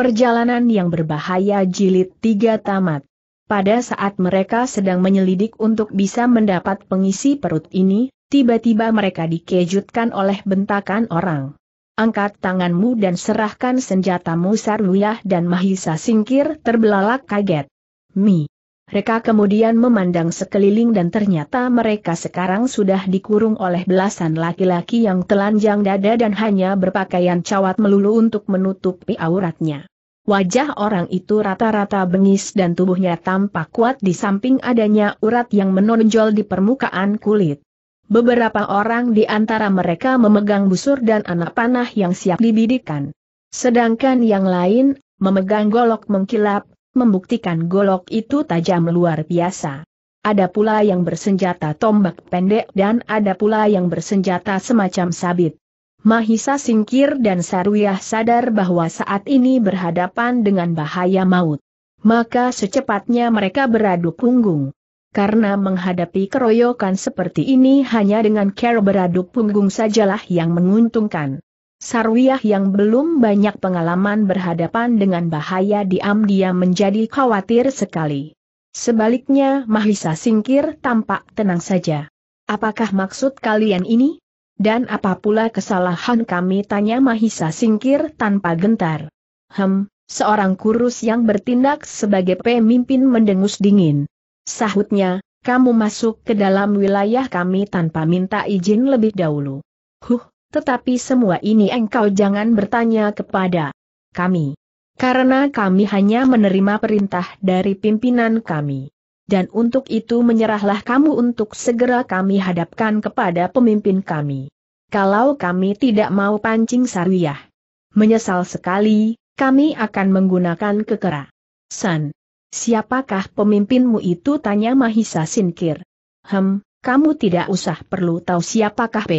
Perjalanan yang berbahaya jilid 3 tamat. Pada saat mereka sedang menyelidik untuk bisa mendapat pengisi perut ini, tiba-tiba mereka dikejutkan oleh bentakan orang. Angkat tanganmu dan serahkan senjatamu Sarwiyah dan Mahisa singkir terbelalak kaget. Mi. Mereka kemudian memandang sekeliling dan ternyata mereka sekarang sudah dikurung oleh belasan laki-laki yang telanjang dada dan hanya berpakaian cawat melulu untuk menutupi auratnya. Wajah orang itu rata-rata bengis dan tubuhnya tampak kuat di samping adanya urat yang menonjol di permukaan kulit. Beberapa orang di antara mereka memegang busur dan anak panah yang siap dibidikan. Sedangkan yang lain, memegang golok mengkilap, membuktikan golok itu tajam luar biasa. Ada pula yang bersenjata tombak pendek dan ada pula yang bersenjata semacam sabit. Mahisa singkir dan Sarwiyah sadar bahwa saat ini berhadapan dengan bahaya maut. Maka secepatnya mereka beradu punggung. Karena menghadapi keroyokan seperti ini hanya dengan cara beradu punggung sajalah yang menguntungkan. Sarwiyah yang belum banyak pengalaman berhadapan dengan bahaya diam-diam menjadi khawatir sekali. Sebaliknya Mahisa singkir tampak tenang saja. Apakah maksud kalian ini? Dan apa pula kesalahan kami tanya Mahisa singkir tanpa gentar. Hem, seorang kurus yang bertindak sebagai pemimpin mendengus dingin. Sahutnya, kamu masuk ke dalam wilayah kami tanpa minta izin lebih dahulu. Huh, tetapi semua ini engkau jangan bertanya kepada kami. Karena kami hanya menerima perintah dari pimpinan kami dan untuk itu menyerahlah kamu untuk segera kami hadapkan kepada pemimpin kami. Kalau kami tidak mau pancing sarwiyah. Menyesal sekali, kami akan menggunakan kekera. San. Siapakah pemimpinmu itu tanya Mahisa Sinkir. Hem, kamu tidak usah perlu tahu siapakah P.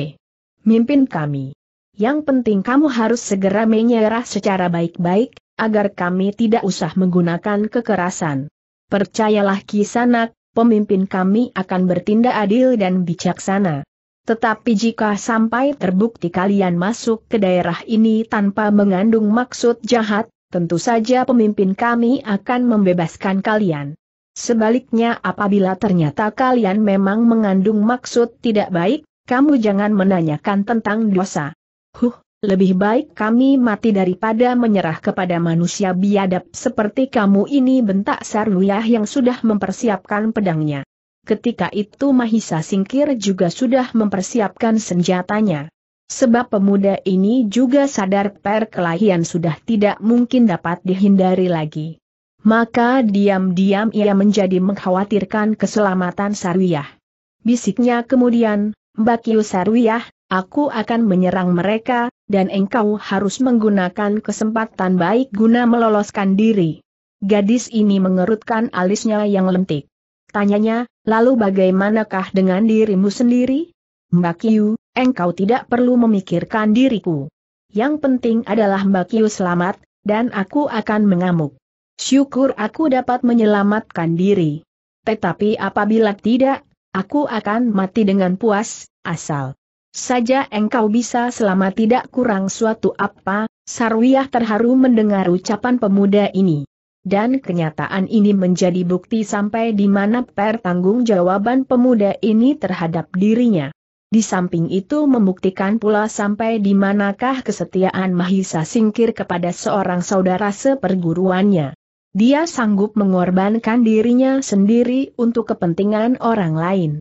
Mimpin kami. Yang penting kamu harus segera menyerah secara baik-baik, agar kami tidak usah menggunakan kekerasan. Percayalah Kisanak, pemimpin kami akan bertindak adil dan bijaksana. Tetapi jika sampai terbukti kalian masuk ke daerah ini tanpa mengandung maksud jahat, tentu saja pemimpin kami akan membebaskan kalian. Sebaliknya apabila ternyata kalian memang mengandung maksud tidak baik, kamu jangan menanyakan tentang dosa. Huh, lebih baik kami mati daripada menyerah kepada manusia biadab seperti kamu ini bentak Sarwiyah yang sudah mempersiapkan pedangnya. Ketika itu Mahisa Singkir juga sudah mempersiapkan senjatanya. Sebab pemuda ini juga sadar perkelahian sudah tidak mungkin dapat dihindari lagi. Maka diam-diam ia menjadi mengkhawatirkan keselamatan Sarwiyah. Bisiknya kemudian, Mbak Sarwiyah, aku akan menyerang mereka, dan engkau harus menggunakan kesempatan baik guna meloloskan diri. Gadis ini mengerutkan alisnya yang lentik. Tanyanya, lalu bagaimanakah dengan dirimu sendiri? Mbak Yu, engkau tidak perlu memikirkan diriku. Yang penting adalah Mbak Yu selamat, dan aku akan mengamuk. Syukur aku dapat menyelamatkan diri. Tetapi apabila tidak, aku akan mati dengan puas, asal saja engkau bisa selama tidak kurang suatu apa, Sarwiyah terharu mendengar ucapan pemuda ini. Dan kenyataan ini menjadi bukti sampai di mana jawaban pemuda ini terhadap dirinya. Di samping itu membuktikan pula sampai di manakah kesetiaan Mahisa Singkir kepada seorang saudara seperguruannya. Dia sanggup mengorbankan dirinya sendiri untuk kepentingan orang lain.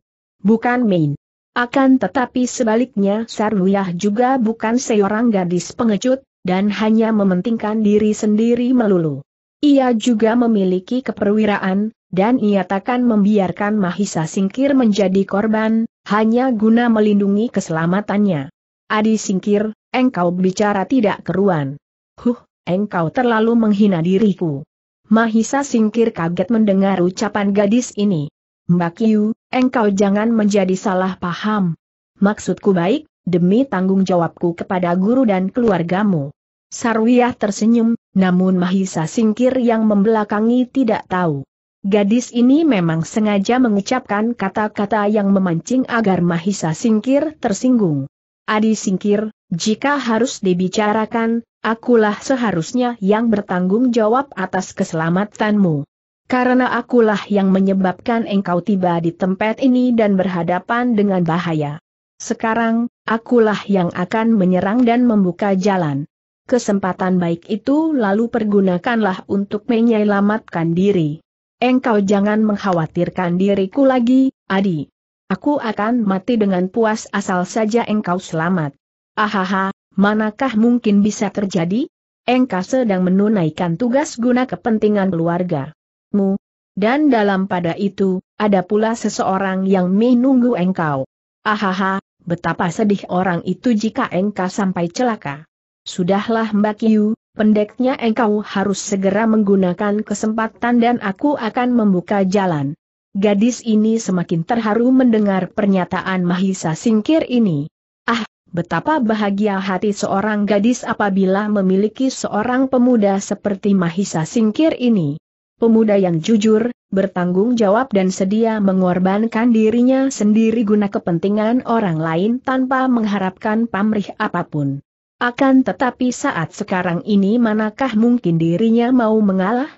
Bukan main. Akan tetapi sebaliknya Sarwiyah juga bukan seorang gadis pengecut, dan hanya mementingkan diri sendiri melulu. Ia juga memiliki keperwiraan, dan ia takkan membiarkan Mahisa Singkir menjadi korban, hanya guna melindungi keselamatannya. Adi Singkir, engkau bicara tidak keruan. Huh, engkau terlalu menghina diriku. Mahisa Singkir kaget mendengar ucapan gadis ini. Mbak Yu, engkau jangan menjadi salah paham. Maksudku baik, demi tanggung jawabku kepada guru dan keluargamu. Sarwiyah tersenyum, namun Mahisa singkir yang membelakangi tidak tahu. Gadis ini memang sengaja mengucapkan kata-kata yang memancing agar Mahisa Singkir tersinggung. Adi Singkir, jika harus dibicarakan, akulah seharusnya yang bertanggung jawab atas keselamatanmu. Karena akulah yang menyebabkan engkau tiba di tempat ini dan berhadapan dengan bahaya. Sekarang, akulah yang akan menyerang dan membuka jalan. Kesempatan baik itu lalu pergunakanlah untuk menyelamatkan diri. Engkau jangan mengkhawatirkan diriku lagi, Adi. Aku akan mati dengan puas asal saja engkau selamat. Ahaha, manakah mungkin bisa terjadi? Engkau sedang menunaikan tugas guna kepentingan keluarga mulutmu, dan dalam pada itu, ada pula seseorang yang menunggu engkau. Ahaha, betapa sedih orang itu jika engkau sampai celaka. Sudahlah Mbak Yu, pendeknya engkau harus segera menggunakan kesempatan dan aku akan membuka jalan. Gadis ini semakin terharu mendengar pernyataan Mahisa Singkir ini. Ah, Betapa bahagia hati seorang gadis apabila memiliki seorang pemuda seperti Mahisa Singkir ini. Pemuda yang jujur, bertanggung jawab dan sedia mengorbankan dirinya sendiri guna kepentingan orang lain tanpa mengharapkan pamrih apapun. Akan tetapi saat sekarang ini manakah mungkin dirinya mau mengalah?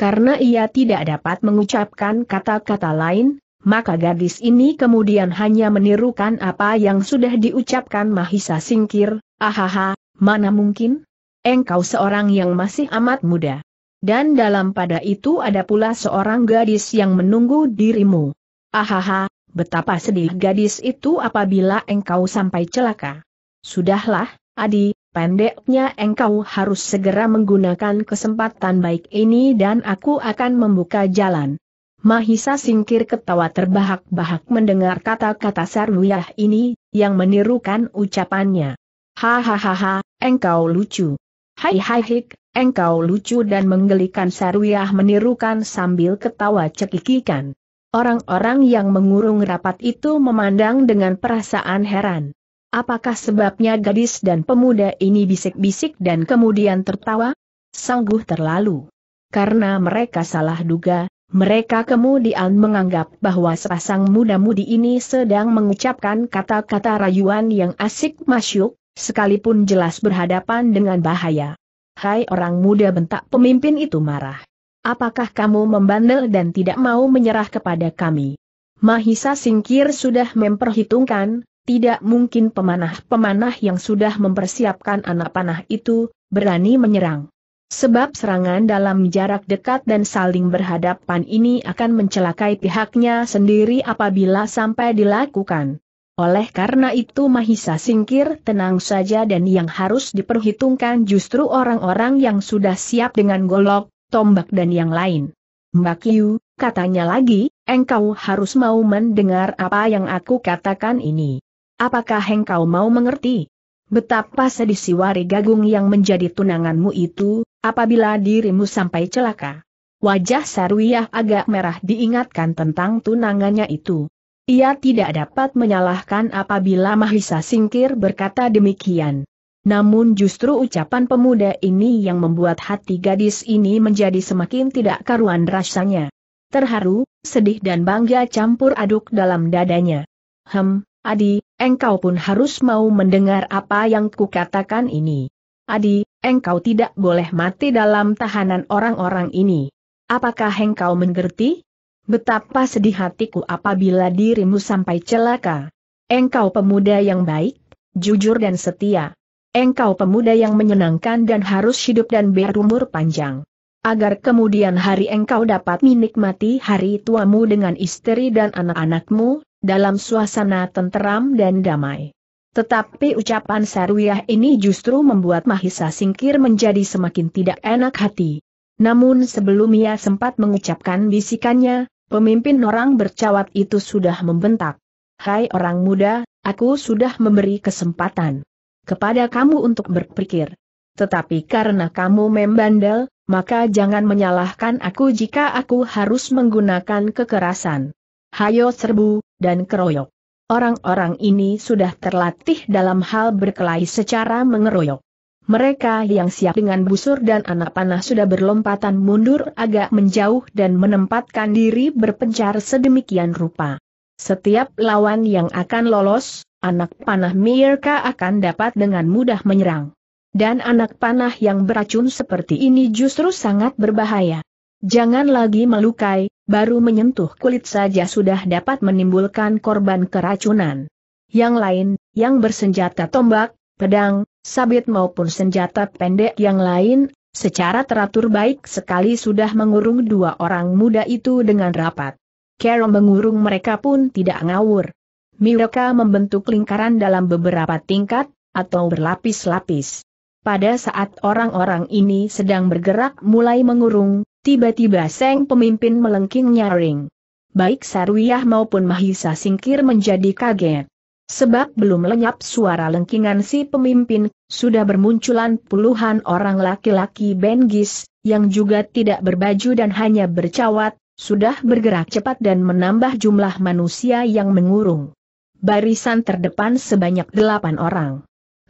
Karena ia tidak dapat mengucapkan kata-kata lain, maka gadis ini kemudian hanya menirukan apa yang sudah diucapkan Mahisa Singkir, ahaha, mana mungkin? Engkau seorang yang masih amat muda. Dan dalam pada itu ada pula seorang gadis yang menunggu dirimu. Ahaha, betapa sedih gadis itu apabila engkau sampai celaka. Sudahlah, Adi, pendeknya engkau harus segera menggunakan kesempatan baik ini dan aku akan membuka jalan. Mahisa singkir ketawa terbahak-bahak mendengar kata-kata Sarwiyah ini, yang menirukan ucapannya. Hahaha, engkau lucu. Hai hai hik, engkau lucu dan menggelikan Sarwiyah menirukan sambil ketawa cekikikan. Orang-orang yang mengurung rapat itu memandang dengan perasaan heran. Apakah sebabnya gadis dan pemuda ini bisik-bisik dan kemudian tertawa? Sangguh terlalu. Karena mereka salah duga, mereka kemudian menganggap bahwa sepasang muda-mudi ini sedang mengucapkan kata-kata rayuan yang asik masyuk, sekalipun jelas berhadapan dengan bahaya. Hai orang muda bentak pemimpin itu marah. Apakah kamu membandel dan tidak mau menyerah kepada kami? Mahisa singkir sudah memperhitungkan, tidak mungkin pemanah-pemanah yang sudah mempersiapkan anak panah itu, berani menyerang. Sebab serangan dalam jarak dekat dan saling berhadapan ini akan mencelakai pihaknya sendiri apabila sampai dilakukan. Oleh karena itu Mahisa singkir tenang saja dan yang harus diperhitungkan justru orang-orang yang sudah siap dengan golok, tombak dan yang lain. Mbak Yu, katanya lagi, engkau harus mau mendengar apa yang aku katakan ini. Apakah engkau mau mengerti? Betapa sedih siwari gagung yang menjadi tunanganmu itu, apabila dirimu sampai celaka. Wajah Sarwiyah agak merah diingatkan tentang tunangannya itu. Ia tidak dapat menyalahkan apabila Mahisa Singkir berkata demikian. Namun justru ucapan pemuda ini yang membuat hati gadis ini menjadi semakin tidak karuan rasanya. Terharu, sedih dan bangga campur aduk dalam dadanya. Hem, Adi, engkau pun harus mau mendengar apa yang kukatakan ini. Adi, engkau tidak boleh mati dalam tahanan orang-orang ini. Apakah engkau mengerti? Betapa sedih hatiku apabila dirimu sampai celaka. Engkau pemuda yang baik, jujur dan setia. Engkau pemuda yang menyenangkan dan harus hidup dan berumur panjang. Agar kemudian hari engkau dapat menikmati hari tuamu dengan istri dan anak-anakmu, dalam suasana tenteram dan damai. Tetapi ucapan Sarwiyah ini justru membuat Mahisa singkir menjadi semakin tidak enak hati. Namun sebelum ia sempat mengucapkan bisikannya, Pemimpin orang bercawat itu sudah membentak. Hai orang muda, aku sudah memberi kesempatan kepada kamu untuk berpikir. Tetapi karena kamu membandel, maka jangan menyalahkan aku jika aku harus menggunakan kekerasan. Hayo serbu, dan keroyok. Orang-orang ini sudah terlatih dalam hal berkelahi secara mengeroyok. Mereka yang siap dengan busur dan anak panah sudah berlompatan mundur agak menjauh dan menempatkan diri berpencar sedemikian rupa. Setiap lawan yang akan lolos, anak panah Mirka akan dapat dengan mudah menyerang. Dan anak panah yang beracun seperti ini justru sangat berbahaya. Jangan lagi melukai, baru menyentuh kulit saja sudah dapat menimbulkan korban keracunan. Yang lain, yang bersenjata tombak, pedang, sabit maupun senjata pendek yang lain, secara teratur baik sekali sudah mengurung dua orang muda itu dengan rapat. Carol mengurung mereka pun tidak ngawur. Mereka membentuk lingkaran dalam beberapa tingkat, atau berlapis-lapis. Pada saat orang-orang ini sedang bergerak mulai mengurung, tiba-tiba Seng pemimpin melengking nyaring. Baik Sarwiyah maupun Mahisa singkir menjadi kaget. Sebab belum lenyap suara lengkingan si pemimpin, sudah bermunculan puluhan orang laki-laki Bengis, yang juga tidak berbaju dan hanya bercawat, sudah bergerak cepat dan menambah jumlah manusia yang mengurung. Barisan terdepan sebanyak delapan orang.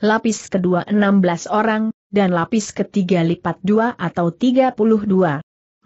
Lapis kedua enam belas orang, dan lapis ketiga lipat dua atau tiga puluh dua.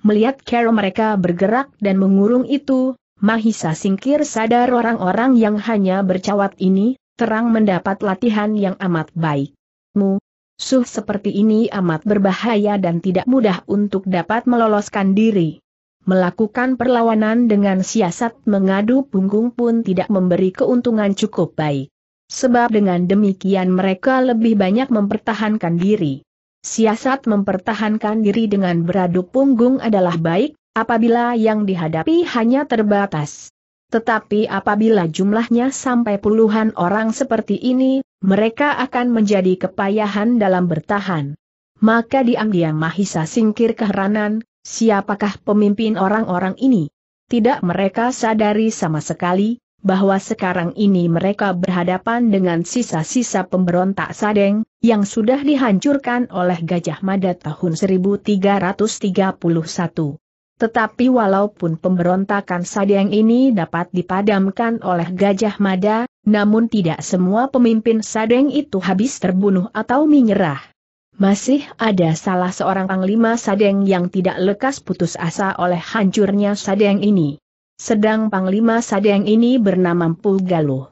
Melihat cara mereka bergerak dan mengurung itu, Mahisa singkir sadar orang-orang yang hanya bercawat ini, terang mendapat latihan yang amat baik. Mu, suh seperti ini amat berbahaya dan tidak mudah untuk dapat meloloskan diri. Melakukan perlawanan dengan siasat mengadu punggung pun tidak memberi keuntungan cukup baik. Sebab dengan demikian mereka lebih banyak mempertahankan diri. Siasat mempertahankan diri dengan beradu punggung adalah baik, apabila yang dihadapi hanya terbatas. Tetapi apabila jumlahnya sampai puluhan orang seperti ini, mereka akan menjadi kepayahan dalam bertahan. Maka diam-diam Mahisa singkir keheranan, siapakah pemimpin orang-orang ini? Tidak mereka sadari sama sekali, bahwa sekarang ini mereka berhadapan dengan sisa-sisa pemberontak Sadeng, yang sudah dihancurkan oleh Gajah Mada tahun 1331. Tetapi walaupun pemberontakan Sadeng ini dapat dipadamkan oleh Gajah Mada, namun tidak semua pemimpin Sadeng itu habis terbunuh atau menyerah. Masih ada salah seorang panglima Sadeng yang tidak lekas putus asa oleh hancurnya Sadeng ini. Sedang panglima Sadeng ini bernama Pugaluh.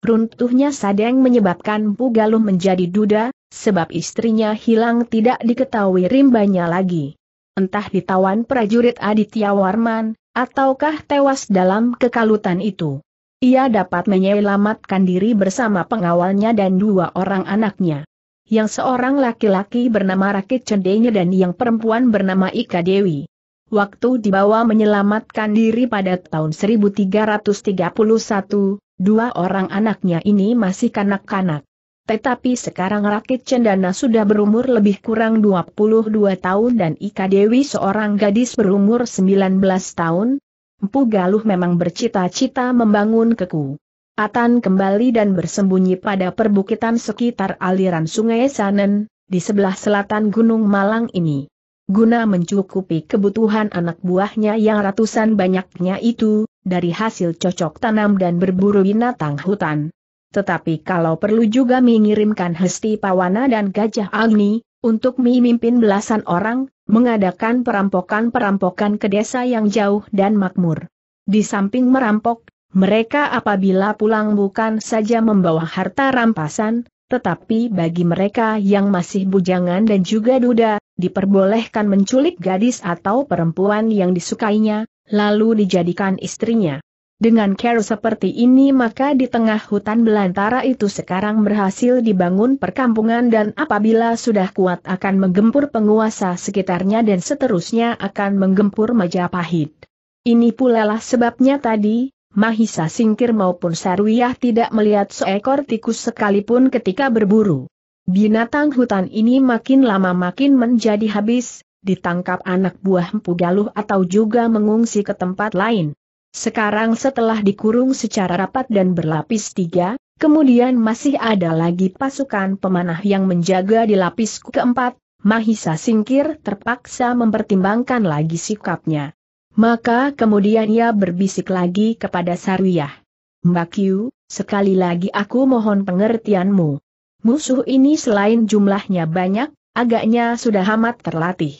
Runtuhnya Sadeng menyebabkan Pugaluh menjadi duda, sebab istrinya hilang tidak diketahui rimbanya lagi entah ditawan prajurit Aditya Warman, ataukah tewas dalam kekalutan itu. Ia dapat menyelamatkan diri bersama pengawalnya dan dua orang anaknya. Yang seorang laki-laki bernama Rakit Cendenya dan yang perempuan bernama Ika Dewi. Waktu dibawa menyelamatkan diri pada tahun 1331, dua orang anaknya ini masih kanak-kanak. Tetapi sekarang Rakit Cendana sudah berumur lebih kurang 22 tahun dan Ika Dewi seorang gadis berumur 19 tahun, Empu Galuh memang bercita-cita membangun keku. Atan kembali dan bersembunyi pada perbukitan sekitar aliran sungai Sanen, di sebelah selatan Gunung Malang ini. Guna mencukupi kebutuhan anak buahnya yang ratusan banyaknya itu, dari hasil cocok tanam dan berburu binatang hutan. Tetapi kalau perlu juga mengirimkan Hesti Pawana dan Gajah Agni, untuk memimpin belasan orang, mengadakan perampokan-perampokan ke desa yang jauh dan makmur. Di samping merampok, mereka apabila pulang bukan saja membawa harta rampasan, tetapi bagi mereka yang masih bujangan dan juga duda, diperbolehkan menculik gadis atau perempuan yang disukainya, lalu dijadikan istrinya. Dengan care seperti ini maka di tengah hutan belantara itu sekarang berhasil dibangun perkampungan dan apabila sudah kuat akan menggempur penguasa sekitarnya dan seterusnya akan menggempur Majapahit. Ini pula lah sebabnya tadi, Mahisa Singkir maupun Sarwiyah tidak melihat seekor tikus sekalipun ketika berburu. Binatang hutan ini makin lama makin menjadi habis, ditangkap anak buah Mpugaluh atau juga mengungsi ke tempat lain. Sekarang setelah dikurung secara rapat dan berlapis tiga, kemudian masih ada lagi pasukan pemanah yang menjaga di lapis keempat, Mahisa singkir terpaksa mempertimbangkan lagi sikapnya. Maka kemudian ia berbisik lagi kepada Sarwiyah. Mbak Yu, sekali lagi aku mohon pengertianmu. Musuh ini selain jumlahnya banyak, agaknya sudah amat terlatih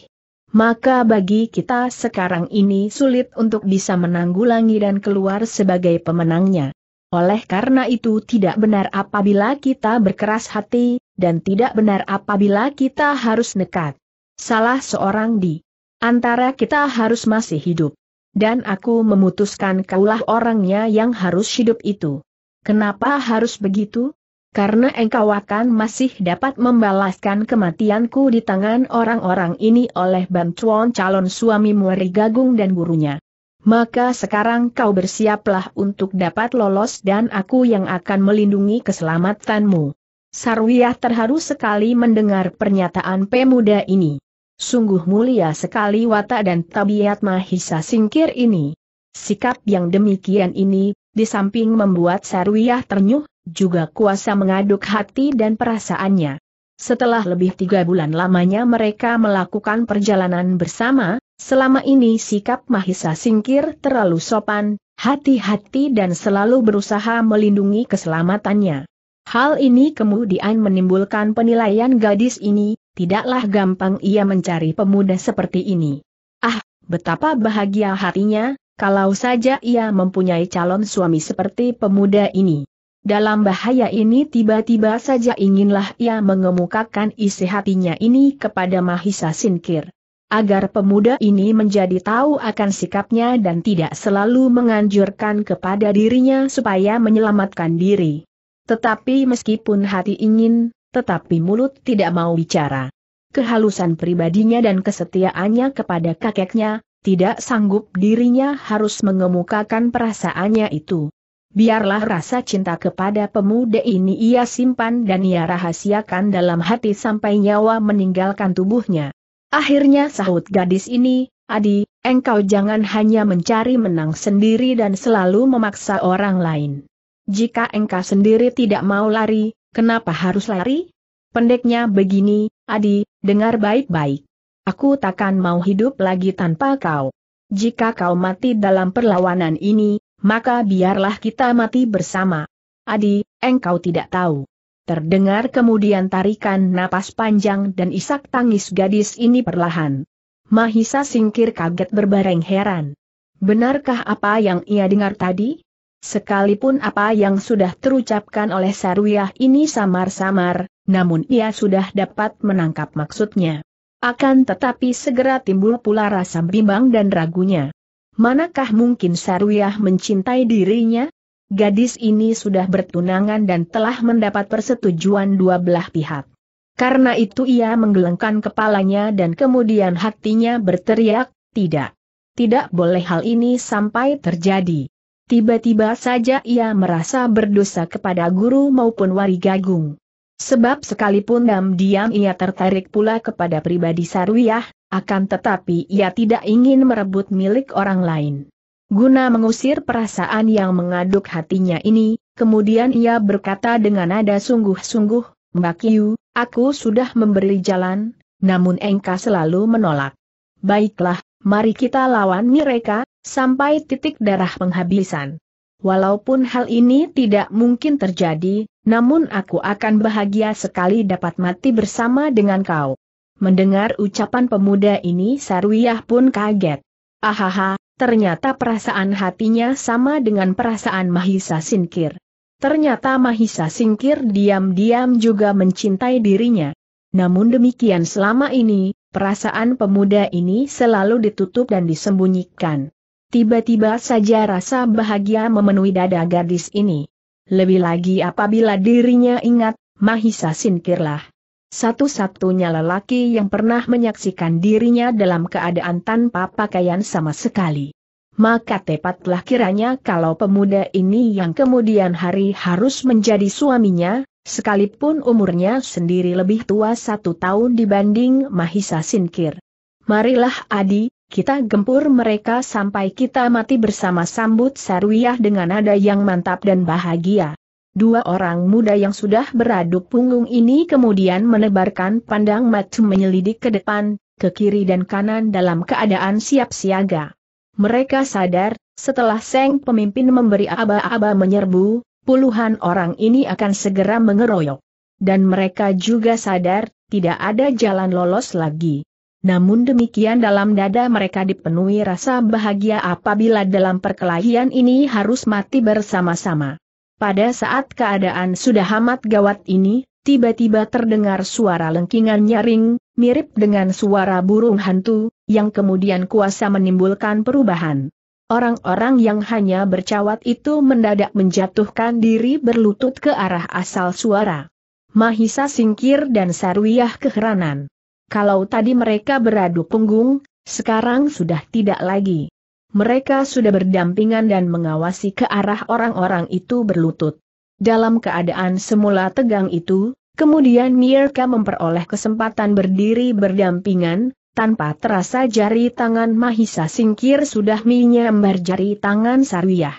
maka bagi kita sekarang ini sulit untuk bisa menanggulangi dan keluar sebagai pemenangnya. Oleh karena itu tidak benar apabila kita berkeras hati, dan tidak benar apabila kita harus nekat. Salah seorang di antara kita harus masih hidup. Dan aku memutuskan kaulah orangnya yang harus hidup itu. Kenapa harus begitu? karena engkau akan masih dapat membalaskan kematianku di tangan orang-orang ini oleh bantuan calon suami Muari Gagung dan gurunya. Maka sekarang kau bersiaplah untuk dapat lolos dan aku yang akan melindungi keselamatanmu. Sarwiyah terharu sekali mendengar pernyataan pemuda ini. Sungguh mulia sekali watak dan tabiat Mahisa Singkir ini. Sikap yang demikian ini, di samping membuat Sarwiyah ternyuh, juga kuasa mengaduk hati dan perasaannya. Setelah lebih tiga bulan lamanya mereka melakukan perjalanan bersama, selama ini sikap Mahisa Singkir terlalu sopan, hati-hati dan selalu berusaha melindungi keselamatannya. Hal ini kemudian menimbulkan penilaian gadis ini, tidaklah gampang ia mencari pemuda seperti ini. Ah, betapa bahagia hatinya, kalau saja ia mempunyai calon suami seperti pemuda ini. Dalam bahaya ini tiba-tiba saja inginlah ia mengemukakan isi hatinya ini kepada Mahisa Sinkir. Agar pemuda ini menjadi tahu akan sikapnya dan tidak selalu menganjurkan kepada dirinya supaya menyelamatkan diri. Tetapi meskipun hati ingin, tetapi mulut tidak mau bicara. Kehalusan pribadinya dan kesetiaannya kepada kakeknya, tidak sanggup dirinya harus mengemukakan perasaannya itu. Biarlah rasa cinta kepada pemuda ini ia simpan dan ia rahasiakan dalam hati sampai nyawa meninggalkan tubuhnya. Akhirnya sahut gadis ini, Adi, engkau jangan hanya mencari menang sendiri dan selalu memaksa orang lain. Jika engkau sendiri tidak mau lari, kenapa harus lari? Pendeknya begini, Adi, dengar baik-baik. Aku takkan mau hidup lagi tanpa kau. Jika kau mati dalam perlawanan ini, maka biarlah kita mati bersama. Adi, engkau tidak tahu. Terdengar kemudian tarikan napas panjang dan isak tangis gadis ini perlahan. Mahisa singkir kaget berbareng heran. Benarkah apa yang ia dengar tadi? Sekalipun apa yang sudah terucapkan oleh Sarwiyah ini samar-samar, namun ia sudah dapat menangkap maksudnya. Akan tetapi segera timbul pula rasa bimbang dan ragunya. Manakah mungkin Saruyah mencintai dirinya? Gadis ini sudah bertunangan dan telah mendapat persetujuan dua belah pihak. Karena itu ia menggelengkan kepalanya dan kemudian hatinya berteriak, tidak. Tidak boleh hal ini sampai terjadi. Tiba-tiba saja ia merasa berdosa kepada guru maupun warigagung. Sebab sekalipun diam-diam ia tertarik pula kepada pribadi Saruyah, akan tetapi ia tidak ingin merebut milik orang lain. Guna mengusir perasaan yang mengaduk hatinya ini, kemudian ia berkata dengan nada sungguh-sungguh, Mbak Yu, aku sudah memberi jalan, namun Engka selalu menolak. Baiklah, mari kita lawan mereka, sampai titik darah penghabisan. Walaupun hal ini tidak mungkin terjadi, namun aku akan bahagia sekali dapat mati bersama dengan kau. Mendengar ucapan pemuda ini Sarwiyah pun kaget. Ahaha, ternyata perasaan hatinya sama dengan perasaan Mahisa Singkir. Ternyata Mahisa Singkir diam-diam juga mencintai dirinya. Namun demikian selama ini, perasaan pemuda ini selalu ditutup dan disembunyikan. Tiba-tiba saja rasa bahagia memenuhi dada gadis ini. Lebih lagi apabila dirinya ingat, Mahisa Singkirlah satu-satunya lelaki yang pernah menyaksikan dirinya dalam keadaan tanpa pakaian sama sekali. Maka tepatlah kiranya kalau pemuda ini yang kemudian hari harus menjadi suaminya, sekalipun umurnya sendiri lebih tua satu tahun dibanding Mahisa Sinkir. Marilah Adi, kita gempur mereka sampai kita mati bersama sambut Sarwiyah dengan nada yang mantap dan bahagia. Dua orang muda yang sudah beraduk punggung ini kemudian menebarkan pandang mata menyelidik ke depan, ke kiri dan kanan dalam keadaan siap siaga. Mereka sadar, setelah Seng pemimpin memberi aba-aba menyerbu, puluhan orang ini akan segera mengeroyok. Dan mereka juga sadar, tidak ada jalan lolos lagi. Namun demikian dalam dada mereka dipenuhi rasa bahagia apabila dalam perkelahian ini harus mati bersama-sama. Pada saat keadaan sudah amat gawat ini, tiba-tiba terdengar suara lengkingan nyaring, mirip dengan suara burung hantu, yang kemudian kuasa menimbulkan perubahan. Orang-orang yang hanya bercawat itu mendadak menjatuhkan diri berlutut ke arah asal suara. Mahisa singkir dan Sarwiyah keheranan. Kalau tadi mereka beradu punggung, sekarang sudah tidak lagi mereka sudah berdampingan dan mengawasi ke arah orang-orang itu berlutut. Dalam keadaan semula tegang itu, kemudian Mirka memperoleh kesempatan berdiri berdampingan, tanpa terasa jari tangan Mahisa Singkir sudah menyambar jari tangan Sarwiyah.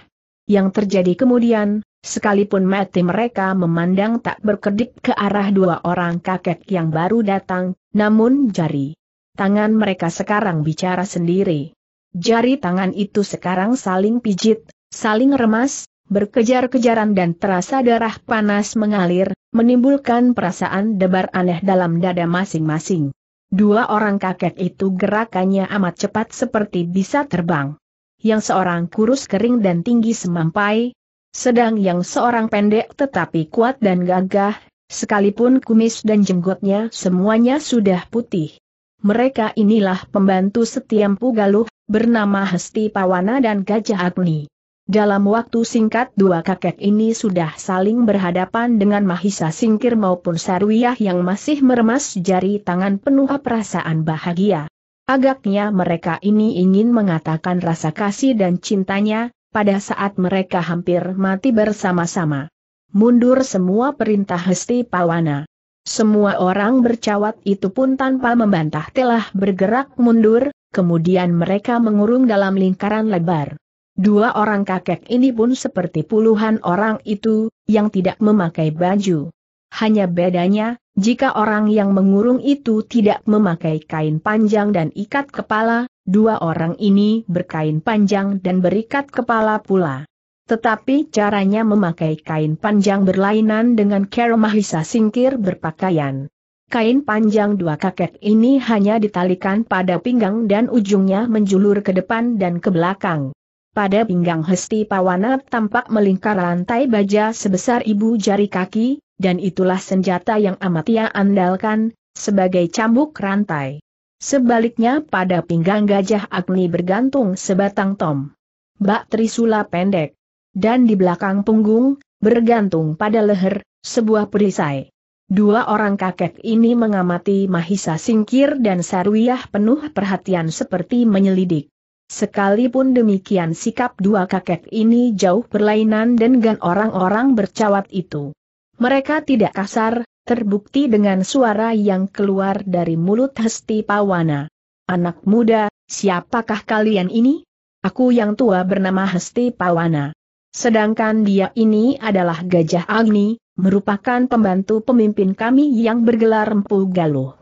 Yang terjadi kemudian, sekalipun mati mereka memandang tak berkedip ke arah dua orang kakek yang baru datang, namun jari tangan mereka sekarang bicara sendiri. Jari tangan itu sekarang saling pijit, saling remas, berkejar-kejaran dan terasa darah panas mengalir, menimbulkan perasaan debar aneh dalam dada masing-masing. Dua orang kakek itu gerakannya amat cepat seperti bisa terbang. Yang seorang kurus kering dan tinggi semampai, sedang yang seorang pendek tetapi kuat dan gagah, sekalipun kumis dan jenggotnya semuanya sudah putih. Mereka inilah pembantu setiampu galuh, bernama Hesti Pawana dan Gajah Agni. Dalam waktu singkat dua kakek ini sudah saling berhadapan dengan Mahisa Singkir maupun Sarwiyah yang masih meremas jari tangan penuh perasaan bahagia. Agaknya mereka ini ingin mengatakan rasa kasih dan cintanya, pada saat mereka hampir mati bersama-sama. Mundur semua perintah Hesti Pawana. Semua orang bercawat itu pun tanpa membantah telah bergerak mundur, kemudian mereka mengurung dalam lingkaran lebar. Dua orang kakek ini pun seperti puluhan orang itu, yang tidak memakai baju. Hanya bedanya, jika orang yang mengurung itu tidak memakai kain panjang dan ikat kepala, dua orang ini berkain panjang dan berikat kepala pula. Tetapi caranya memakai kain panjang berlainan dengan Keromahisa singkir berpakaian. Kain panjang dua kakek ini hanya ditalikan pada pinggang dan ujungnya menjulur ke depan dan ke belakang. Pada pinggang Hesti Pawana tampak melingkar rantai baja sebesar ibu jari kaki, dan itulah senjata yang amat ia andalkan, sebagai cambuk rantai. Sebaliknya pada pinggang gajah Agni bergantung sebatang tom. Bak trisula pendek. Dan di belakang punggung, bergantung pada leher, sebuah perisai. Dua orang kakek ini mengamati Mahisa Singkir dan Sarwiyah penuh perhatian seperti menyelidik. Sekalipun demikian sikap dua kakek ini jauh berlainan dengan orang-orang bercawat itu. Mereka tidak kasar, terbukti dengan suara yang keluar dari mulut Hesti Pawana. Anak muda, siapakah kalian ini? Aku yang tua bernama Hesti Pawana. Sedangkan dia ini adalah Gajah Agni, merupakan pembantu pemimpin kami yang bergelar Empu Galuh.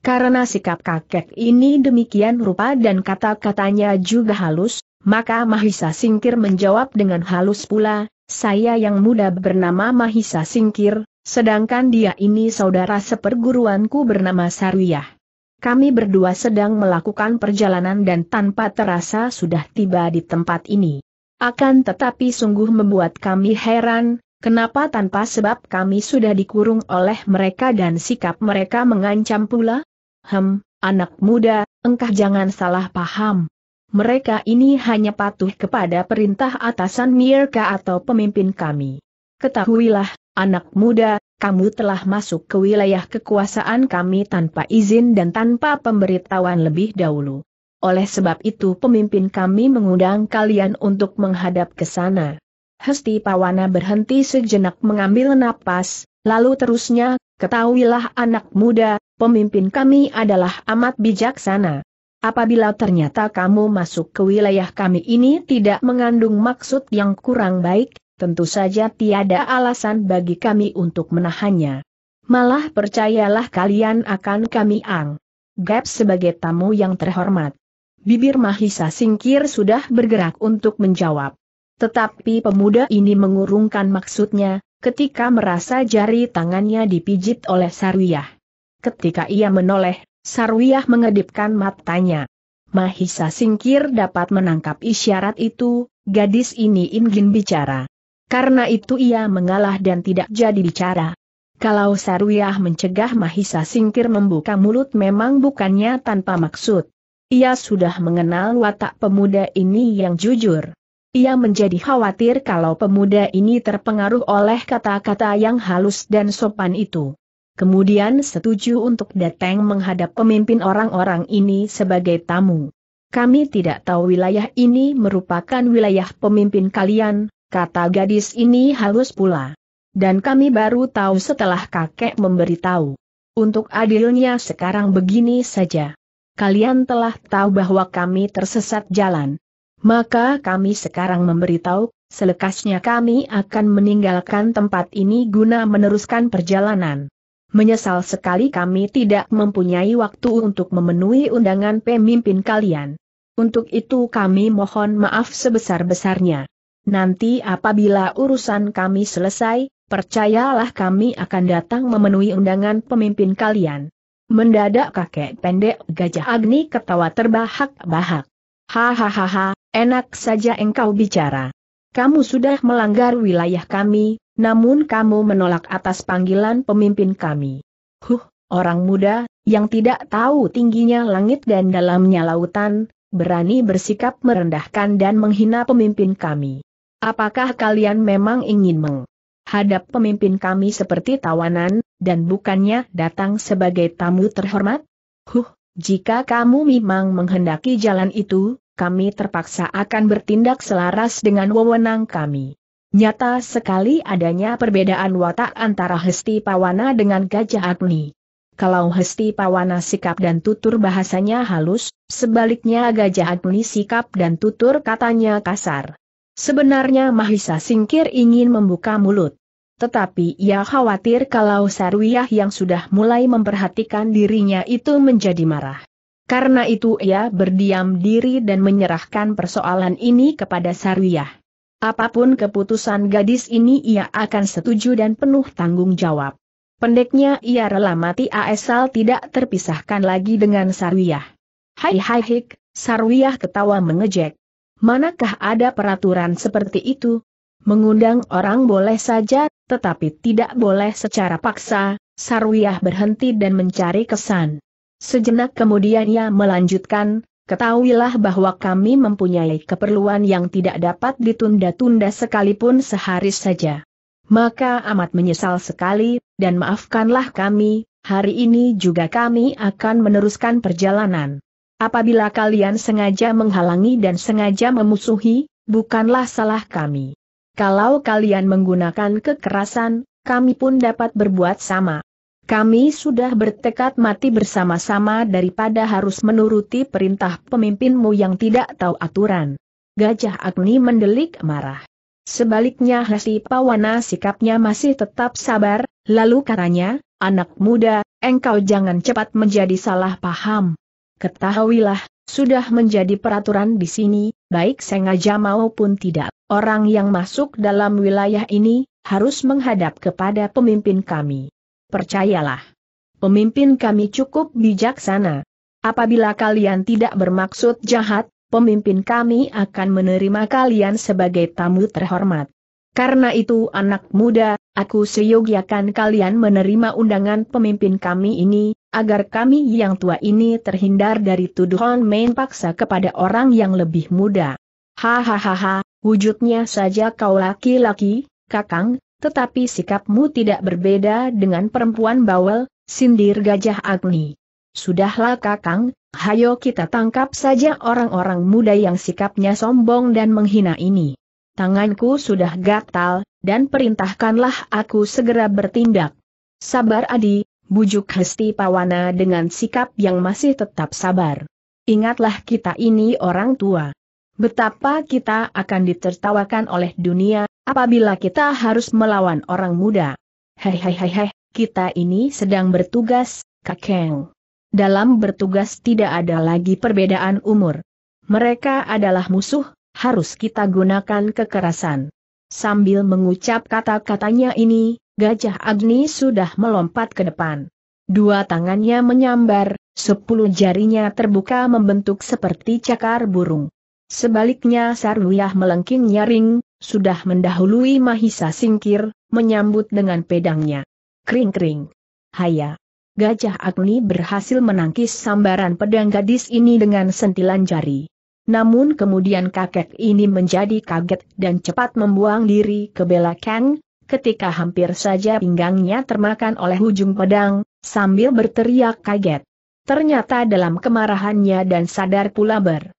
Karena sikap kakek ini demikian rupa dan kata-katanya juga halus, maka Mahisa Singkir menjawab dengan halus pula, saya yang muda bernama Mahisa Singkir, sedangkan dia ini saudara seperguruanku bernama Sarwiyah. Kami berdua sedang melakukan perjalanan dan tanpa terasa sudah tiba di tempat ini. Akan tetapi sungguh membuat kami heran, Kenapa tanpa sebab kami sudah dikurung oleh mereka dan sikap mereka mengancam pula? Hem, anak muda, engkau jangan salah paham. Mereka ini hanya patuh kepada perintah atasan Mirka atau pemimpin kami. Ketahuilah, anak muda, kamu telah masuk ke wilayah kekuasaan kami tanpa izin dan tanpa pemberitahuan lebih dahulu. Oleh sebab itu pemimpin kami mengundang kalian untuk menghadap ke sana. Hesti Pawana berhenti sejenak mengambil napas, lalu terusnya, ketahuilah anak muda, pemimpin kami adalah amat bijaksana. Apabila ternyata kamu masuk ke wilayah kami ini tidak mengandung maksud yang kurang baik, tentu saja tiada alasan bagi kami untuk menahannya. Malah percayalah kalian akan kami ang. Gap sebagai tamu yang terhormat. Bibir Mahisa Singkir sudah bergerak untuk menjawab. Tetapi pemuda ini mengurungkan maksudnya, ketika merasa jari tangannya dipijit oleh Sarwiyah. Ketika ia menoleh, Sarwiyah mengedipkan matanya. Mahisa singkir dapat menangkap isyarat itu, gadis ini ingin bicara. Karena itu ia mengalah dan tidak jadi bicara. Kalau Sarwiyah mencegah Mahisa singkir membuka mulut memang bukannya tanpa maksud. Ia sudah mengenal watak pemuda ini yang jujur. Ia menjadi khawatir kalau pemuda ini terpengaruh oleh kata-kata yang halus dan sopan itu. Kemudian setuju untuk datang menghadap pemimpin orang-orang ini sebagai tamu. Kami tidak tahu wilayah ini merupakan wilayah pemimpin kalian, kata gadis ini halus pula. Dan kami baru tahu setelah kakek memberitahu. Untuk adilnya sekarang begini saja. Kalian telah tahu bahwa kami tersesat jalan. Maka kami sekarang memberitahu, selekasnya kami akan meninggalkan tempat ini guna meneruskan perjalanan. Menyesal sekali kami tidak mempunyai waktu untuk memenuhi undangan pemimpin kalian. Untuk itu kami mohon maaf sebesar-besarnya. Nanti apabila urusan kami selesai, percayalah kami akan datang memenuhi undangan pemimpin kalian. Mendadak kakek pendek Gajah Agni ketawa terbahak-bahak. Hahaha, Enak saja engkau bicara. Kamu sudah melanggar wilayah kami, namun kamu menolak atas panggilan pemimpin kami. Huh, orang muda, yang tidak tahu tingginya langit dan dalamnya lautan, berani bersikap merendahkan dan menghina pemimpin kami. Apakah kalian memang ingin menghadap pemimpin kami seperti tawanan, dan bukannya datang sebagai tamu terhormat? Huh, jika kamu memang menghendaki jalan itu, kami terpaksa akan bertindak selaras dengan wewenang kami. Nyata sekali adanya perbedaan watak antara Hesti Pawana dengan Gajah Agni. Kalau Hesti Pawana sikap dan tutur bahasanya halus, sebaliknya Gajah Agni sikap dan tutur katanya kasar. Sebenarnya Mahisa Singkir ingin membuka mulut. Tetapi ia khawatir kalau Sarwiyah yang sudah mulai memperhatikan dirinya itu menjadi marah. Karena itu ia berdiam diri dan menyerahkan persoalan ini kepada Sarwiyah. Apapun keputusan gadis ini ia akan setuju dan penuh tanggung jawab. Pendeknya ia rela mati asal tidak terpisahkan lagi dengan Sarwiyah. Hai hai hik, Sarwiyah ketawa mengejek. Manakah ada peraturan seperti itu? Mengundang orang boleh saja, tetapi tidak boleh secara paksa, Sarwiyah berhenti dan mencari kesan. Sejenak kemudian ia melanjutkan, ketahuilah bahwa kami mempunyai keperluan yang tidak dapat ditunda-tunda sekalipun sehari saja. Maka amat menyesal sekali, dan maafkanlah kami, hari ini juga kami akan meneruskan perjalanan. Apabila kalian sengaja menghalangi dan sengaja memusuhi, bukanlah salah kami. Kalau kalian menggunakan kekerasan, kami pun dapat berbuat sama. Kami sudah bertekad mati bersama-sama daripada harus menuruti perintah pemimpinmu yang tidak tahu aturan. Gajah Agni mendelik marah. Sebaliknya Hasi Pawana sikapnya masih tetap sabar, lalu katanya, anak muda, engkau jangan cepat menjadi salah paham. Ketahuilah, sudah menjadi peraturan di sini, baik sengaja maupun tidak, orang yang masuk dalam wilayah ini, harus menghadap kepada pemimpin kami percayalah. Pemimpin kami cukup bijaksana. Apabila kalian tidak bermaksud jahat, pemimpin kami akan menerima kalian sebagai tamu terhormat. Karena itu anak muda, aku seyogyakan kalian menerima undangan pemimpin kami ini, agar kami yang tua ini terhindar dari tuduhan main paksa kepada orang yang lebih muda. Hahaha, wujudnya saja kau laki-laki, kakang, tetapi sikapmu tidak berbeda dengan perempuan bawel, sindir gajah Agni. Sudahlah kakang, hayo kita tangkap saja orang-orang muda yang sikapnya sombong dan menghina ini. Tanganku sudah gatal, dan perintahkanlah aku segera bertindak. Sabar Adi, bujuk Hesti Pawana dengan sikap yang masih tetap sabar. Ingatlah kita ini orang tua. Betapa kita akan ditertawakan oleh dunia, apabila kita harus melawan orang muda. Hehehehe, kita ini sedang bertugas, kakeng. Dalam bertugas tidak ada lagi perbedaan umur. Mereka adalah musuh, harus kita gunakan kekerasan. Sambil mengucap kata-katanya ini, Gajah Agni sudah melompat ke depan. Dua tangannya menyambar, sepuluh jarinya terbuka membentuk seperti cakar burung. Sebaliknya Sarwiyah melengking nyaring, sudah mendahului Mahisa singkir, menyambut dengan pedangnya. Kring-kring. Haya. Gajah Agni berhasil menangkis sambaran pedang gadis ini dengan sentilan jari. Namun kemudian kakek ini menjadi kaget dan cepat membuang diri ke belakang ketika hampir saja pinggangnya termakan oleh ujung pedang, sambil berteriak kaget. Ternyata dalam kemarahannya dan sadar pula ber.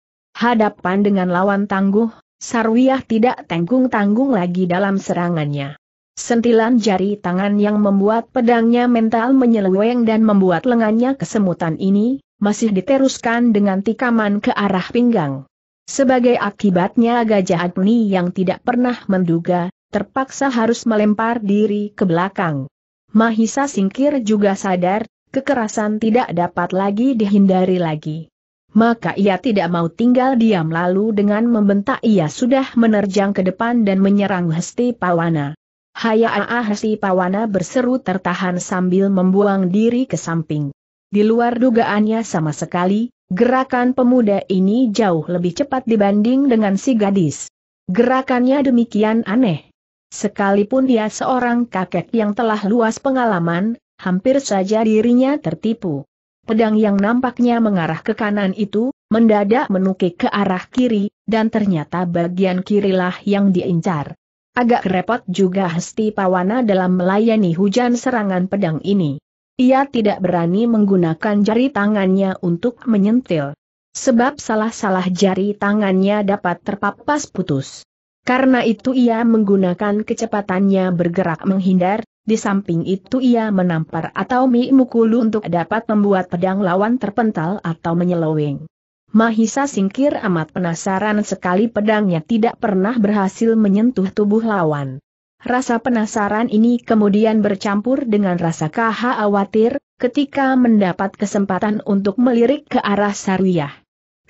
Hadapan dengan lawan tangguh, Sarwiah tidak tanggung-tanggung lagi dalam serangannya. Sentilan jari tangan yang membuat pedangnya mental menyeleweng dan membuat lengannya kesemutan ini, masih diteruskan dengan tikaman ke arah pinggang. Sebagai akibatnya Gajah Agni yang tidak pernah menduga, terpaksa harus melempar diri ke belakang. Mahisa singkir juga sadar, kekerasan tidak dapat lagi dihindari lagi maka ia tidak mau tinggal diam lalu dengan membentak ia sudah menerjang ke depan dan menyerang Hesti Pawana. Hayaa Hesti Pawana berseru tertahan sambil membuang diri ke samping. Di luar dugaannya sama sekali, gerakan pemuda ini jauh lebih cepat dibanding dengan si gadis. Gerakannya demikian aneh. Sekalipun dia seorang kakek yang telah luas pengalaman, hampir saja dirinya tertipu. Pedang yang nampaknya mengarah ke kanan itu, mendadak menukik ke arah kiri, dan ternyata bagian kirilah yang diincar. Agak repot juga Hesti Pawana dalam melayani hujan serangan pedang ini. Ia tidak berani menggunakan jari tangannya untuk menyentil. Sebab salah-salah jari tangannya dapat terpapas putus. Karena itu ia menggunakan kecepatannya bergerak menghindar, di samping itu ia menampar atau mi mukulu untuk dapat membuat pedang lawan terpental atau menyeloweng. Mahisa singkir amat penasaran sekali pedangnya tidak pernah berhasil menyentuh tubuh lawan. Rasa penasaran ini kemudian bercampur dengan rasa kaha khawatir, ketika mendapat kesempatan untuk melirik ke arah Sarwiyah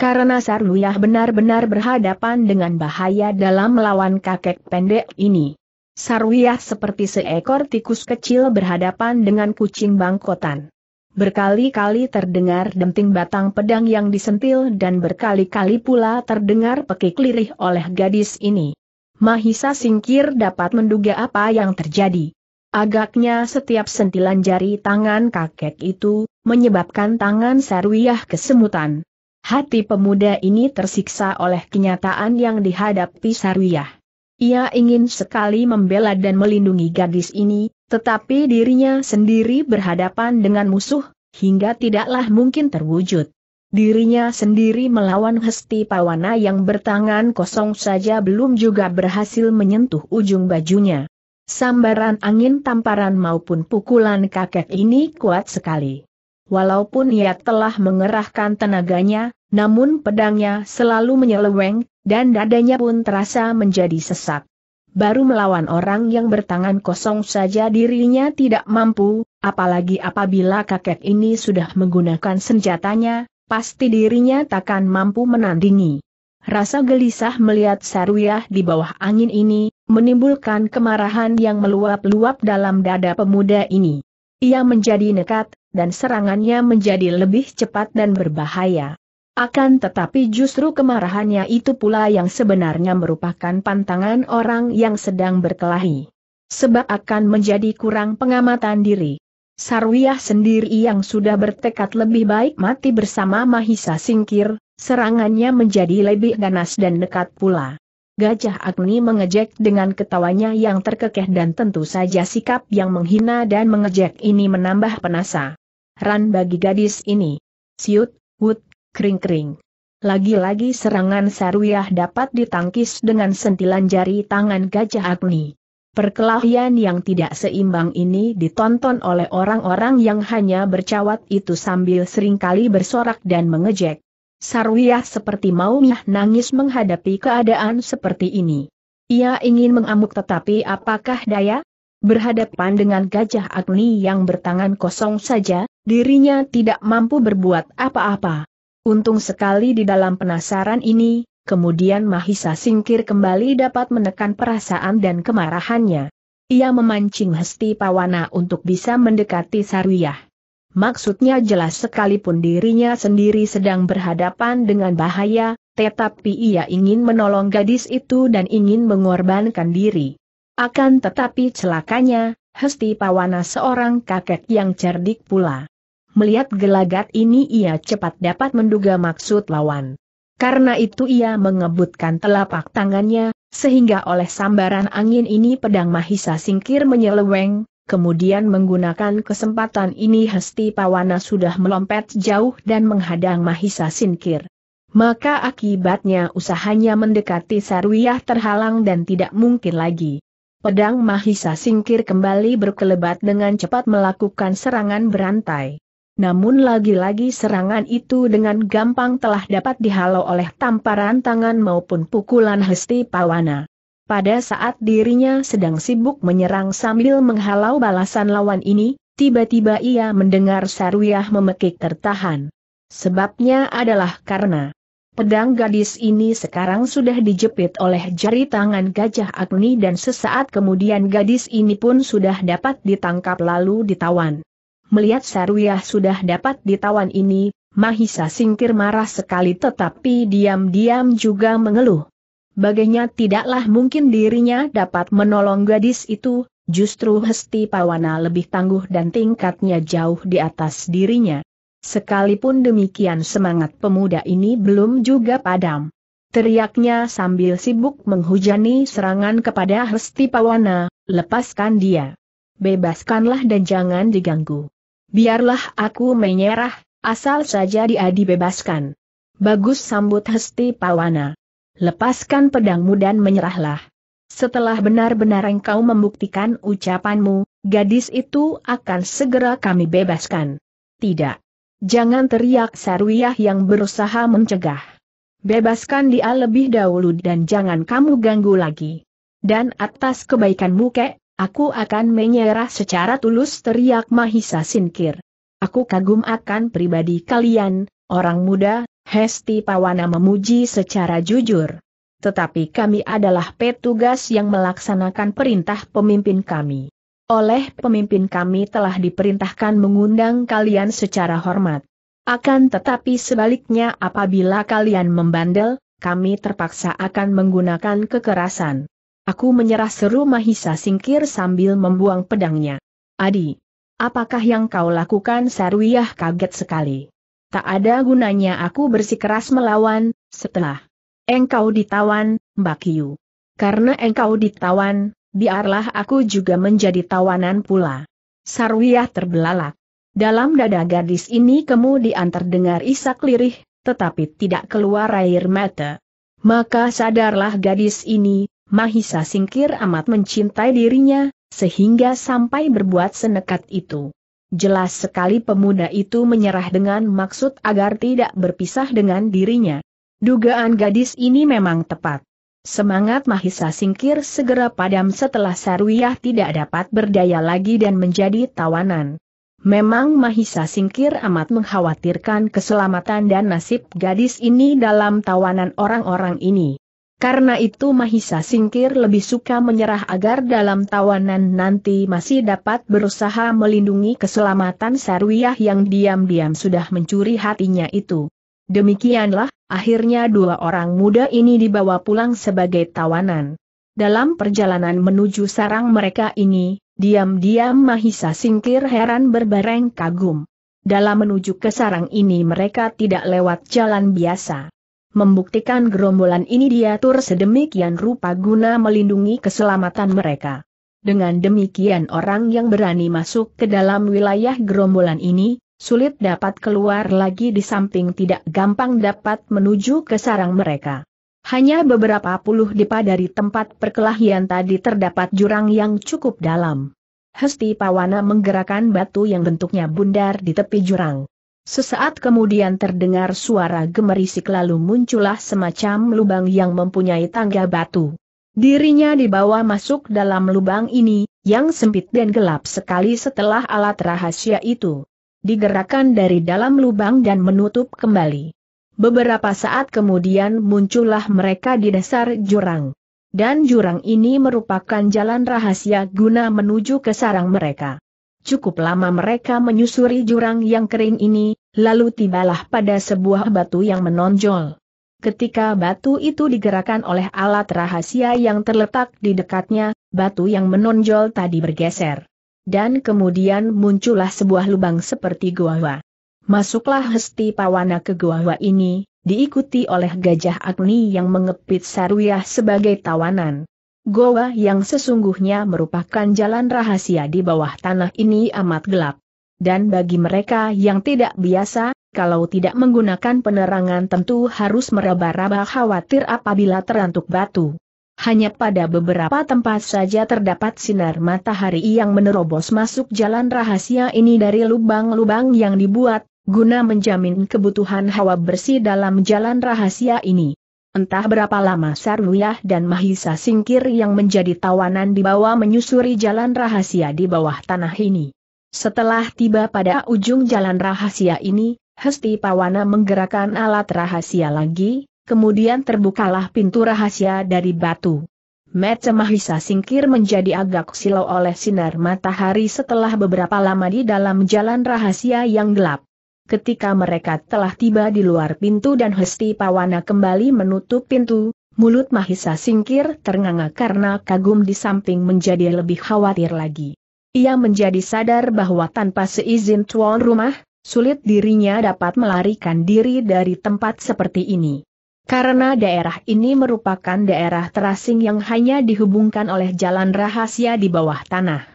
karena Sarluyah benar-benar berhadapan dengan bahaya dalam melawan kakek pendek ini. Sarwiyah seperti seekor tikus kecil berhadapan dengan kucing bangkotan. Berkali-kali terdengar denting batang pedang yang disentil dan berkali-kali pula terdengar pekik lirih oleh gadis ini. Mahisa singkir dapat menduga apa yang terjadi. Agaknya setiap sentilan jari tangan kakek itu, menyebabkan tangan Sarwiyah kesemutan. Hati pemuda ini tersiksa oleh kenyataan yang dihadapi Sarwiyah. Ia ingin sekali membela dan melindungi gadis ini, tetapi dirinya sendiri berhadapan dengan musuh, hingga tidaklah mungkin terwujud. Dirinya sendiri melawan Hesti Pawana yang bertangan kosong saja belum juga berhasil menyentuh ujung bajunya. Sambaran angin tamparan maupun pukulan kakek ini kuat sekali. Walaupun ia telah mengerahkan tenaganya, namun pedangnya selalu menyeleweng, dan dadanya pun terasa menjadi sesak. Baru melawan orang yang bertangan kosong saja dirinya tidak mampu, apalagi apabila kakek ini sudah menggunakan senjatanya, pasti dirinya takkan mampu menandingi. Rasa gelisah melihat Sarwiyah di bawah angin ini, menimbulkan kemarahan yang meluap-luap dalam dada pemuda ini. Ia menjadi nekat, dan serangannya menjadi lebih cepat dan berbahaya. Akan tetapi justru kemarahannya itu pula yang sebenarnya merupakan pantangan orang yang sedang berkelahi. Sebab akan menjadi kurang pengamatan diri. Sarwiyah sendiri yang sudah bertekad lebih baik mati bersama Mahisa Singkir, serangannya menjadi lebih ganas dan dekat pula. Gajah Agni mengejek dengan ketawanya yang terkekeh dan tentu saja sikap yang menghina dan mengejek ini menambah penasaran ran bagi gadis ini. Siut, wut, kering-kering. Lagi-lagi serangan Saruyah dapat ditangkis dengan sentilan jari tangan Gajah Agni. Perkelahian yang tidak seimbang ini ditonton oleh orang-orang yang hanya bercawat itu sambil seringkali bersorak dan mengejek. Saruyah seperti mau nangis menghadapi keadaan seperti ini. Ia ingin mengamuk tetapi apakah daya? Berhadapan dengan Gajah Agni yang bertangan kosong saja, Dirinya tidak mampu berbuat apa-apa. Untung sekali di dalam penasaran ini, kemudian Mahisa singkir kembali dapat menekan perasaan dan kemarahannya. Ia memancing Hesti Pawana untuk bisa mendekati Sarwiyah. Maksudnya jelas sekalipun dirinya sendiri sedang berhadapan dengan bahaya, tetapi ia ingin menolong gadis itu dan ingin mengorbankan diri. Akan tetapi celakanya, Hesti Pawana seorang kakek yang cerdik pula. Melihat gelagat ini ia cepat dapat menduga maksud lawan. Karena itu ia mengebutkan telapak tangannya, sehingga oleh sambaran angin ini pedang Mahisa singkir menyeleweng, kemudian menggunakan kesempatan ini Hesti Pawana sudah melompat jauh dan menghadang Mahisa singkir. Maka akibatnya usahanya mendekati Sarwiyah terhalang dan tidak mungkin lagi. Pedang Mahisa singkir kembali berkelebat dengan cepat melakukan serangan berantai. Namun lagi-lagi serangan itu dengan gampang telah dapat dihalau oleh tamparan tangan maupun pukulan Hesti Pawana. Pada saat dirinya sedang sibuk menyerang sambil menghalau balasan lawan ini, tiba-tiba ia mendengar Sarwiah memekik tertahan. Sebabnya adalah karena pedang gadis ini sekarang sudah dijepit oleh jari tangan Gajah Agni dan sesaat kemudian gadis ini pun sudah dapat ditangkap lalu ditawan melihat Saruyah sudah dapat ditawan ini, Mahisa singkir marah sekali tetapi diam-diam juga mengeluh. Baginya tidaklah mungkin dirinya dapat menolong gadis itu, justru Hesti Pawana lebih tangguh dan tingkatnya jauh di atas dirinya. Sekalipun demikian semangat pemuda ini belum juga padam. Teriaknya sambil sibuk menghujani serangan kepada Hesti Pawana, lepaskan dia. Bebaskanlah dan jangan diganggu. Biarlah aku menyerah, asal saja dia dibebaskan. Bagus sambut Hesti Pawana. Lepaskan pedangmu dan menyerahlah. Setelah benar-benar engkau membuktikan ucapanmu, gadis itu akan segera kami bebaskan. Tidak. Jangan teriak Sarwiyah yang berusaha mencegah. Bebaskan dia lebih dahulu dan jangan kamu ganggu lagi. Dan atas kebaikanmu kek, Aku akan menyerah secara tulus teriak Mahisa Sinkir. Aku kagum akan pribadi kalian, orang muda, Hesti Pawana memuji secara jujur. Tetapi kami adalah petugas yang melaksanakan perintah pemimpin kami. Oleh pemimpin kami telah diperintahkan mengundang kalian secara hormat. Akan tetapi sebaliknya apabila kalian membandel, kami terpaksa akan menggunakan kekerasan. Aku menyerah seru Mahisa singkir sambil membuang pedangnya. Adi, apakah yang kau lakukan Sarwiyah kaget sekali. Tak ada gunanya aku bersikeras melawan, setelah engkau ditawan, Mbak Kiyu. Karena engkau ditawan, biarlah aku juga menjadi tawanan pula. Sarwiyah terbelalak. Dalam dada gadis ini kemudian terdengar isak lirih, tetapi tidak keluar air mata. Maka sadarlah gadis ini, Mahisa Singkir amat mencintai dirinya, sehingga sampai berbuat senekat itu. Jelas sekali pemuda itu menyerah dengan maksud agar tidak berpisah dengan dirinya. Dugaan gadis ini memang tepat. Semangat Mahisa Singkir segera padam setelah Sarwiyah tidak dapat berdaya lagi dan menjadi tawanan. Memang Mahisa Singkir amat mengkhawatirkan keselamatan dan nasib gadis ini dalam tawanan orang-orang ini. Karena itu Mahisa Singkir lebih suka menyerah agar dalam tawanan nanti masih dapat berusaha melindungi keselamatan Sarwiyah yang diam-diam sudah mencuri hatinya itu. Demikianlah, akhirnya dua orang muda ini dibawa pulang sebagai tawanan. Dalam perjalanan menuju sarang mereka ini, diam-diam Mahisa Singkir heran berbareng kagum. Dalam menuju ke sarang ini mereka tidak lewat jalan biasa membuktikan gerombolan ini diatur sedemikian rupa guna melindungi keselamatan mereka. Dengan demikian orang yang berani masuk ke dalam wilayah gerombolan ini, sulit dapat keluar lagi di samping tidak gampang dapat menuju ke sarang mereka. Hanya beberapa puluh depa dari tempat perkelahian tadi terdapat jurang yang cukup dalam. Hesti Pawana menggerakkan batu yang bentuknya bundar di tepi jurang. Sesaat kemudian terdengar suara gemerisik lalu muncullah semacam lubang yang mempunyai tangga batu. Dirinya dibawa masuk dalam lubang ini, yang sempit dan gelap sekali setelah alat rahasia itu digerakkan dari dalam lubang dan menutup kembali. Beberapa saat kemudian muncullah mereka di dasar jurang. Dan jurang ini merupakan jalan rahasia guna menuju ke sarang mereka. Cukup lama mereka menyusuri jurang yang kering ini, lalu tibalah pada sebuah batu yang menonjol. Ketika batu itu digerakkan oleh alat rahasia yang terletak di dekatnya, batu yang menonjol tadi bergeser. Dan kemudian muncullah sebuah lubang seperti gua. Masuklah Hesti Pawana ke gua ini, diikuti oleh gajah Agni yang mengepit Sarwiah sebagai tawanan. Goa yang sesungguhnya merupakan jalan rahasia di bawah tanah ini amat gelap. Dan bagi mereka yang tidak biasa, kalau tidak menggunakan penerangan tentu harus meraba-raba khawatir apabila terantuk batu. Hanya pada beberapa tempat saja terdapat sinar matahari yang menerobos masuk jalan rahasia ini dari lubang-lubang yang dibuat, guna menjamin kebutuhan hawa bersih dalam jalan rahasia ini. Entah berapa lama Sarwiyah dan Mahisa Singkir yang menjadi tawanan dibawa menyusuri jalan rahasia di bawah tanah ini. Setelah tiba pada ujung jalan rahasia ini, Hesti Pawana menggerakkan alat rahasia lagi, kemudian terbukalah pintu rahasia dari batu. Mece Mahisa singkir menjadi agak silau oleh sinar matahari setelah beberapa lama di dalam jalan rahasia yang gelap ketika mereka telah tiba di luar pintu dan Hesti Pawana kembali menutup pintu, mulut Mahisa singkir ternganga karena kagum di samping menjadi lebih khawatir lagi. Ia menjadi sadar bahwa tanpa seizin tuan rumah, sulit dirinya dapat melarikan diri dari tempat seperti ini. Karena daerah ini merupakan daerah terasing yang hanya dihubungkan oleh jalan rahasia di bawah tanah.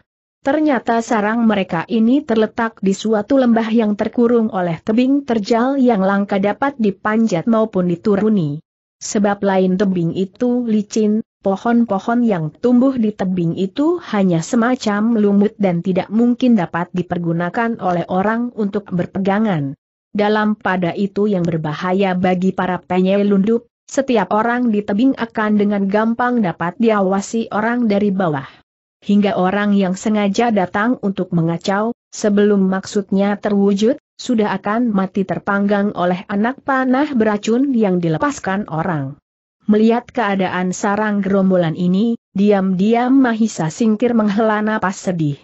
Ternyata sarang mereka ini terletak di suatu lembah yang terkurung oleh tebing terjal yang langka dapat dipanjat maupun dituruni. Sebab lain tebing itu licin, pohon-pohon yang tumbuh di tebing itu hanya semacam lumut dan tidak mungkin dapat dipergunakan oleh orang untuk berpegangan. Dalam pada itu yang berbahaya bagi para penyelundup, setiap orang di tebing akan dengan gampang dapat diawasi orang dari bawah hingga orang yang sengaja datang untuk mengacau, sebelum maksudnya terwujud, sudah akan mati terpanggang oleh anak panah beracun yang dilepaskan orang. Melihat keadaan sarang gerombolan ini, diam-diam Mahisa singkir menghela napas sedih.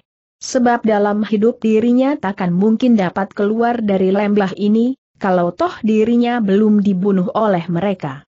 Sebab dalam hidup dirinya takkan mungkin dapat keluar dari lembah ini, kalau toh dirinya belum dibunuh oleh mereka.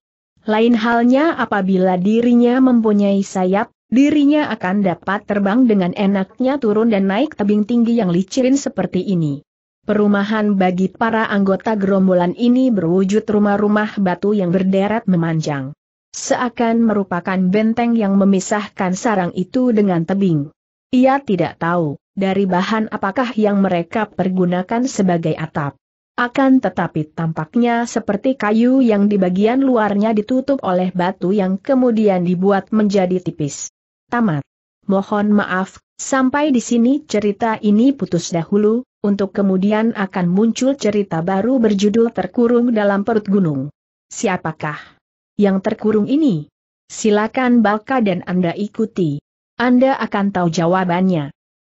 Lain halnya apabila dirinya mempunyai sayap, Dirinya akan dapat terbang dengan enaknya turun dan naik tebing tinggi yang licin seperti ini. Perumahan bagi para anggota gerombolan ini berwujud rumah-rumah batu yang berderet memanjang. Seakan merupakan benteng yang memisahkan sarang itu dengan tebing. Ia tidak tahu, dari bahan apakah yang mereka pergunakan sebagai atap. Akan tetapi tampaknya seperti kayu yang di bagian luarnya ditutup oleh batu yang kemudian dibuat menjadi tipis tamat. Mohon maaf, sampai di sini cerita ini putus dahulu, untuk kemudian akan muncul cerita baru berjudul Terkurung dalam Perut Gunung. Siapakah yang terkurung ini? Silakan Balka dan Anda ikuti. Anda akan tahu jawabannya.